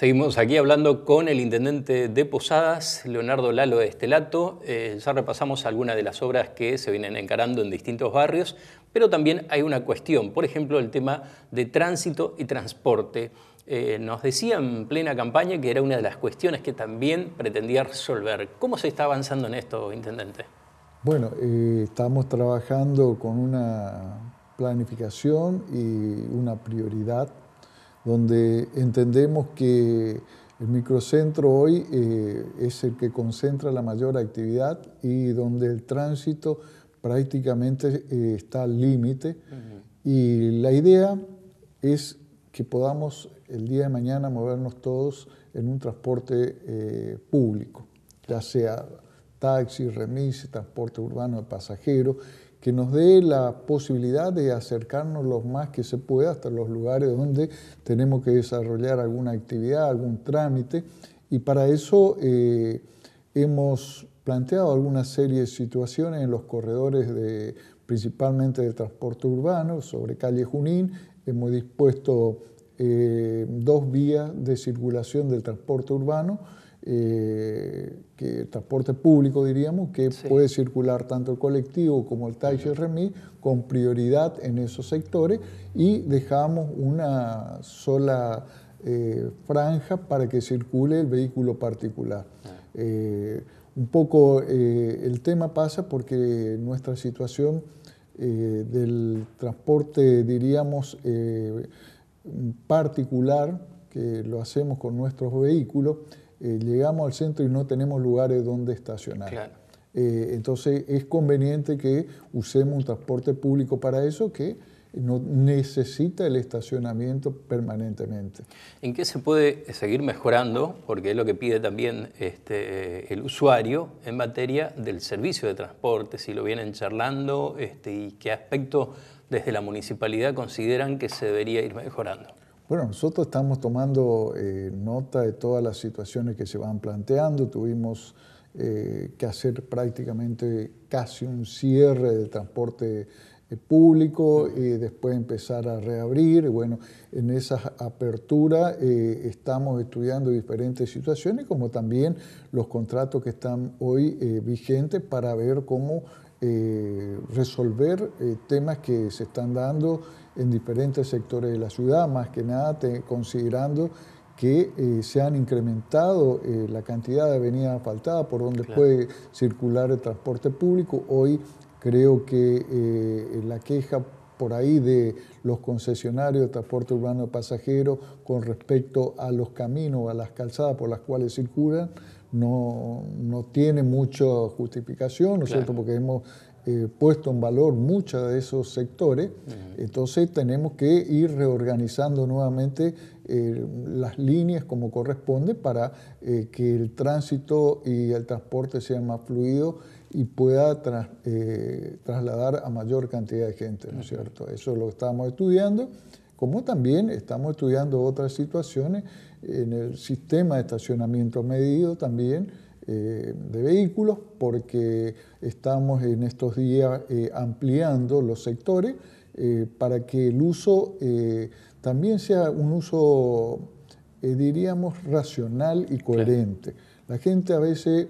Seguimos aquí hablando con el intendente de Posadas, Leonardo Lalo de Estelato. Eh, ya repasamos algunas de las obras que se vienen encarando en distintos barrios, pero también hay una cuestión, por ejemplo, el tema de tránsito y transporte. Eh, nos decía en plena campaña que era una de las cuestiones que también pretendía resolver. ¿Cómo se está avanzando en esto, intendente? Bueno, eh, estamos trabajando con una planificación y una prioridad donde entendemos que el microcentro hoy eh, es el que concentra la mayor actividad y donde el tránsito prácticamente eh, está al límite. Y la idea es que podamos el día de mañana movernos todos en un transporte eh, público, ya sea taxi, remis, transporte urbano de pasajeros, que nos dé la posibilidad de acercarnos lo más que se pueda hasta los lugares donde tenemos que desarrollar alguna actividad, algún trámite. Y para eso eh, hemos planteado alguna serie de situaciones en los corredores de, principalmente de transporte urbano, sobre calle Junín. Hemos dispuesto eh, dos vías de circulación del transporte urbano que eh, que transporte público, diríamos, que puede circular tanto el colectivo como el taxi y con prioridad en esos sectores y dejamos una sola eh, franja para que circule el vehículo particular. Eh, un poco el tema pasa porque nuestra situación del transporte, diríamos, particular, que lo hacemos con nuestros vehículos, eh, llegamos al centro y no tenemos lugares donde estacionar. Eh, entonces es conveniente que usemos un transporte público para eso que no necesita el estacionamiento permanentemente. ¿En qué se puede seguir mejorando? Porque es lo que pide también este, eh, el usuario en materia del servicio de transporte, si lo vienen charlando este, y qué aspectos desde la municipalidad consideran que se debería ir mejorando. Bueno, nosotros estamos tomando eh, nota de todas las situaciones que se van planteando. Tuvimos eh, que hacer prácticamente casi un cierre del transporte eh, público y después empezar a reabrir. Bueno, en esa apertura estamos estudiando diferentes situaciones, como también los contratos que están hoy vigentes para ver cómo eh, resolver eh, temas que se están dando en diferentes sectores de la ciudad, más que nada considerando que eh, se han incrementado la cantidad de avenidas asfaltadas por donde puede circular el transporte público. Hoy creo que la queja por ahí de los concesionarios de transporte urbano de pasajeros con respecto a los caminos, a las calzadas por las cuales circulan, no, no tiene mucha justificación, ¿no es cierto? Porque hemos eh, puesto en valor muchos de esos sectores, entonces tenemos que ir reorganizando nuevamente eh, las líneas como corresponde para eh, que el tránsito y el transporte sean más fluido y pueda trasladar a mayor cantidad de gente, ¿no es cierto? Eso es lo que estamos estudiando como también estamos estudiando otras situaciones en el sistema de estacionamiento medido también eh, de vehículos, porque estamos en estos días eh, ampliando los sectores eh, para que el uso también sea un uso, diríamos, racional y coherente. La gente a veces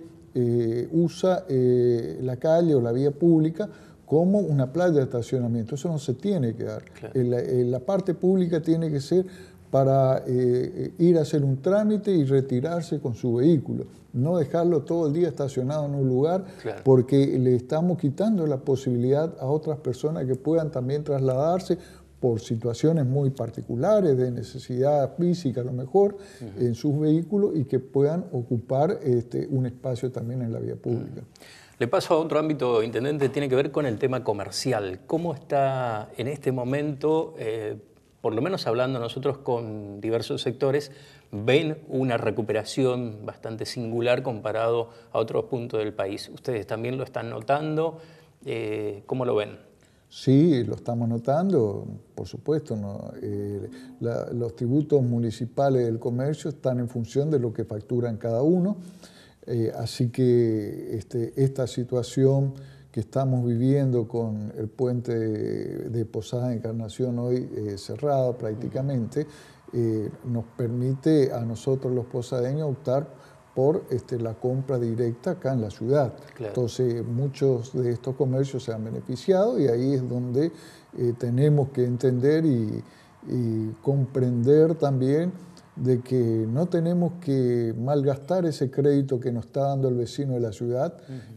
usa la calle o la vía pública, como una playa de estacionamiento. Eso no se tiene que dar. Eh, eh, la, parte pública tiene que ser para eh, ir a hacer un trámite y retirarse con su vehículo. No dejarlo todo el día estacionado en un lugar porque le estamos quitando la posibilidad a otras personas que puedan también trasladarse por situaciones muy particulares de necesidad física a lo mejor en sus vehículos y que puedan ocupar este, un espacio también en la vía pública. Le paso a otro ámbito, intendente, tiene que ver con el tema comercial. ¿Cómo está en este momento, eh, por lo menos hablando nosotros con diversos sectores, ven una recuperación bastante singular comparado a otros puntos del país? ¿Ustedes también lo están notando? Eh, ¿Cómo lo ven? Sí, lo estamos notando, por supuesto. ¿no? Eh, los tributos municipales del comercio están en función de lo que facturan cada uno. Eh, así que este, esta situación que estamos viviendo con el puente de Posada de Encarnación hoy eh, cerrado prácticamente, eh, nos permite a nosotros los posadeños optar por este, la compra directa acá en la ciudad. Entonces muchos de estos comercios se han beneficiado y ahí es donde tenemos que entender y comprender también de que no tenemos que malgastar ese crédito que nos está dando el vecino de la ciudad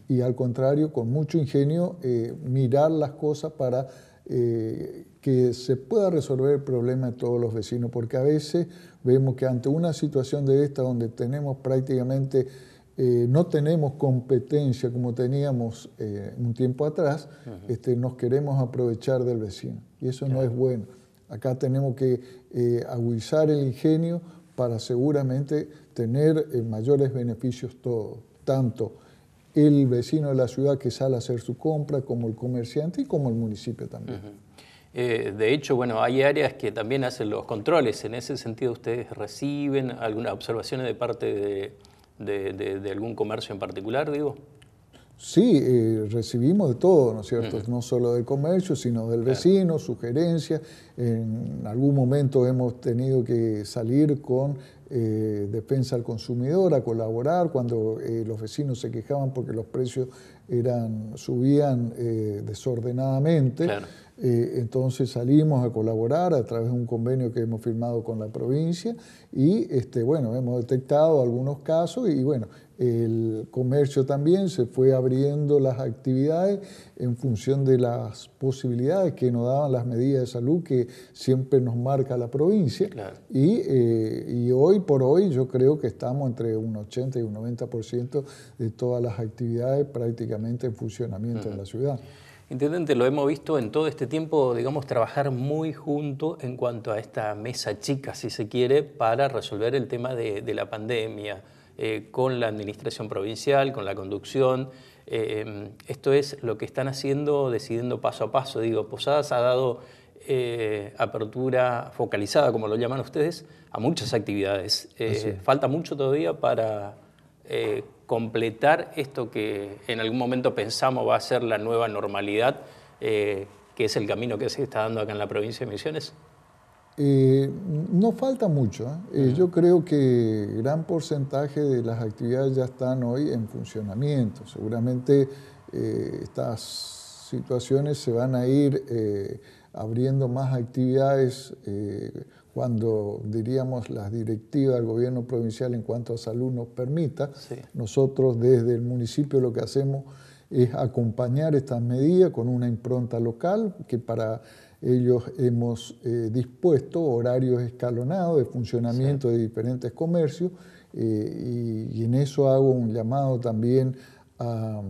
y al contrario, con mucho ingenio, eh, mirar las cosas para eh, que se pueda resolver el problema de todos los vecinos, porque a veces vemos que ante una situación de esta donde tenemos prácticamente, eh, no tenemos competencia como teníamos un tiempo atrás, este, nos queremos aprovechar del vecino y eso no es bueno. Acá tenemos que eh, agudizar el ingenio para seguramente tener eh, mayores beneficios todos, tanto el vecino de la ciudad que sale a hacer su compra, como el comerciante y como el municipio también. Eh, de hecho, bueno, hay áreas que también hacen los controles. En ese sentido, ¿ustedes reciben algunas observaciones de parte de, de algún comercio en particular, digo? Sí, eh, recibimos de todo, ¿no es cierto? No solo del comercio, sino del vecino, sugerencias. En algún momento hemos tenido que salir con eh, defensa al consumidor a colaborar cuando eh, los vecinos se quejaban porque los precios eran, subían desordenadamente. entonces salimos a colaborar a través de un convenio que hemos firmado con la provincia y este, bueno, hemos detectado algunos casos y bueno, el comercio también se fue abriendo las actividades en función de las posibilidades que nos daban las medidas de salud que siempre nos marca la provincia. Y, eh, y, hoy por hoy yo creo que estamos entre un 80 y un 90% de todas las actividades prácticamente en funcionamiento en la ciudad. Intendente, lo hemos visto en todo este tiempo, digamos, trabajar muy junto en cuanto a esta mesa chica, si se quiere, para resolver el tema de la pandemia eh, con la administración provincial, con la conducción. Eh, em, esto es lo que están haciendo, decidiendo paso a paso. Digo, Posadas ha dado eh, apertura focalizada, como lo llaman ustedes, a muchas actividades. falta mucho todavía para completar esto que en algún momento pensamos va a ser la nueva normalidad, que es el camino que se está dando acá en la provincia de Misiones. Eh, no falta mucho. ¿eh? Eh, yo creo que gran porcentaje de las actividades ya están hoy en funcionamiento. Seguramente estas situaciones se van a ir abriendo más actividades cuando, diríamos, las directivas del gobierno provincial en cuanto a salud nos permita. Nosotros desde el municipio lo que hacemos es acompañar estas medidas con una impronta local que para ellos hemos eh, dispuesto horarios escalonados de funcionamiento de diferentes comercios eh, y, en eso hago un llamado también a,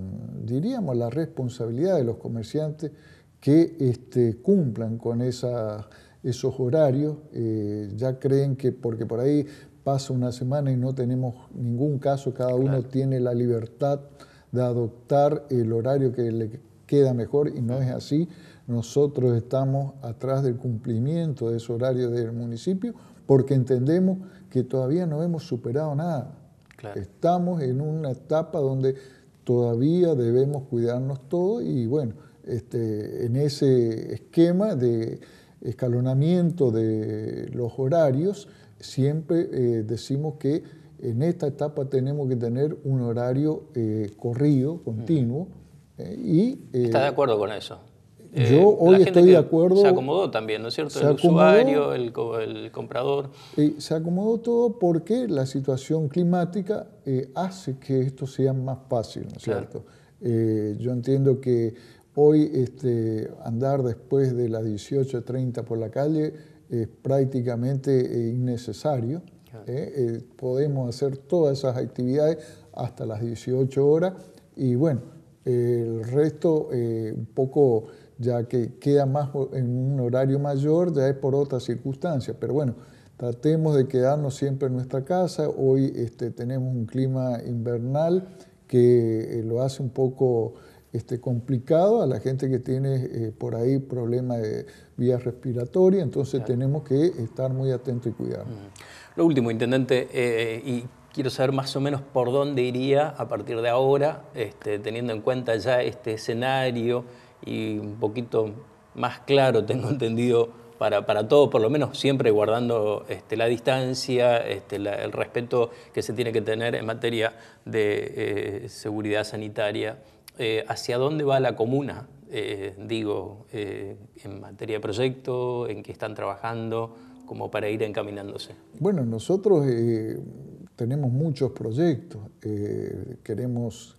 diríamos, la responsabilidad de los comerciantes que este, cumplan con esos horarios. Eh, ya creen que porque por ahí pasa una semana y no tenemos ningún caso, cada uno tiene la libertad de adoptar el horario que le queda mejor y no es así. Nosotros estamos atrás del cumplimiento de esos horarios del municipio porque entendemos que todavía no hemos superado nada. Estamos en una etapa donde todavía debemos cuidarnos todos y bueno, este, en ese esquema de escalonamiento de los horarios, siempre eh, decimos que en esta etapa tenemos que tener un horario eh, corrido, continuo, y, eh, de acuerdo con eso? Yo eh, hoy estoy de acuerdo. Se acomodó también, ¿no es cierto? El usuario, el, comprador. Eh, se acomodó todo porque la situación climática hace que esto sea más fácil, ¿no es cierto? yo entiendo que hoy este, andar después de las 18.30 por la calle es prácticamente innecesario. podemos hacer todas esas actividades hasta las 18 horas y bueno el resto, eh, un poco ya que queda más en un horario mayor, ya es por otras circunstancias. Pero bueno, tratemos de quedarnos siempre en nuestra casa. Hoy este, tenemos un clima invernal que eh, lo hace un poco este, complicado a la gente que tiene eh, por ahí problemas de vía respiratoria. Entonces tenemos que estar muy atentos y cuidarnos. Lo último, intendente, y quiero saber más o menos por dónde iría a partir de ahora, este, teniendo en cuenta ya este escenario y un poquito más claro, tengo entendido, para, para todo, por lo menos siempre guardando este, la distancia, este, el respeto que se tiene que tener en materia de eh, seguridad sanitaria. Eh, ¿Hacia dónde va la comuna? Eh, digo, en materia de proyecto, en qué están trabajando, como para ir encaminándose. Bueno, nosotros tenemos muchos proyectos. Eh, queremos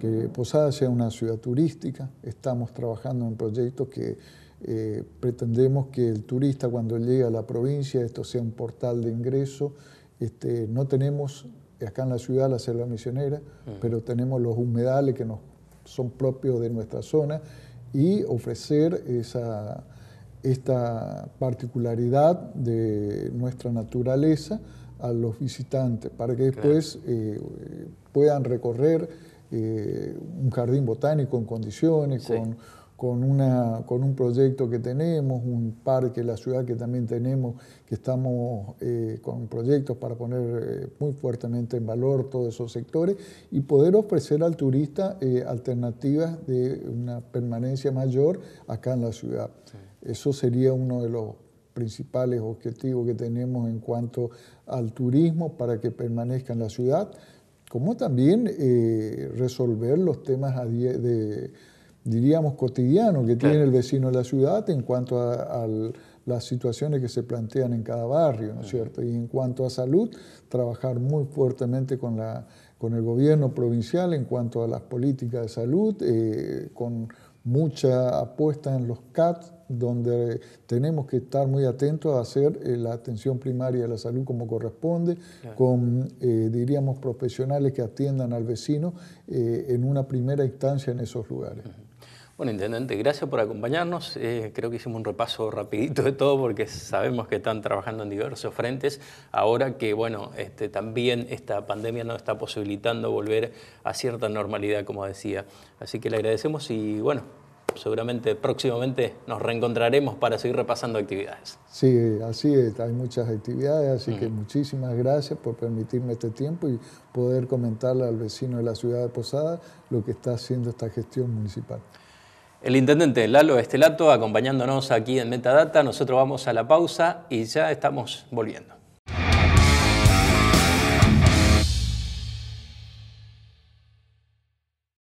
que Posada sea una ciudad turística. Estamos trabajando en proyectos que eh, pretendemos que el turista cuando llegue a la provincia, esto sea un portal de ingreso. Este, no tenemos acá en la ciudad la selva misionera, pero tenemos los humedales que son propios de nuestra zona y ofrecer esta particularidad de nuestra naturaleza a los visitantes, para que después eh, puedan recorrer eh, un jardín botánico en condiciones, con, una, con un proyecto que tenemos, un parque, la ciudad que también tenemos, que estamos eh, con proyectos para poner muy fuertemente en valor todos esos sectores y poder ofrecer al turista alternativas de una permanencia mayor acá en la ciudad. Eso sería uno de los principales objetivos que tenemos en cuanto al turismo para que permanezca en la ciudad, como también eh, resolver los temas de, diríamos, cotidianos que tiene el vecino de la ciudad en cuanto a, las situaciones que se plantean en cada barrio, ¿no es cierto? Y en cuanto a salud, trabajar muy fuertemente con, la, con el gobierno provincial en cuanto a las políticas de salud, eh, con mucha apuesta en los CAT, donde tenemos que estar muy atentos a hacer eh, la atención primaria de la salud como corresponde, con, eh, diríamos, profesionales que atiendan al vecino eh, en una primera instancia en esos lugares. Bueno, Intendente, gracias por acompañarnos. Eh, creo que hicimos un repaso rapidito de todo porque sabemos que están trabajando en diversos frentes. Ahora que, bueno, este, también esta pandemia nos está posibilitando volver a cierta normalidad, como decía. Así que le agradecemos y, bueno, seguramente próximamente nos reencontraremos para seguir repasando actividades. Sí, así es, hay muchas actividades, así que muchísimas gracias por permitirme este tiempo y poder comentarle al vecino de la ciudad de Posada lo que está haciendo esta gestión municipal. El intendente Lalo Estelato acompañándonos aquí en Metadata. Nosotros vamos a la pausa y ya estamos volviendo.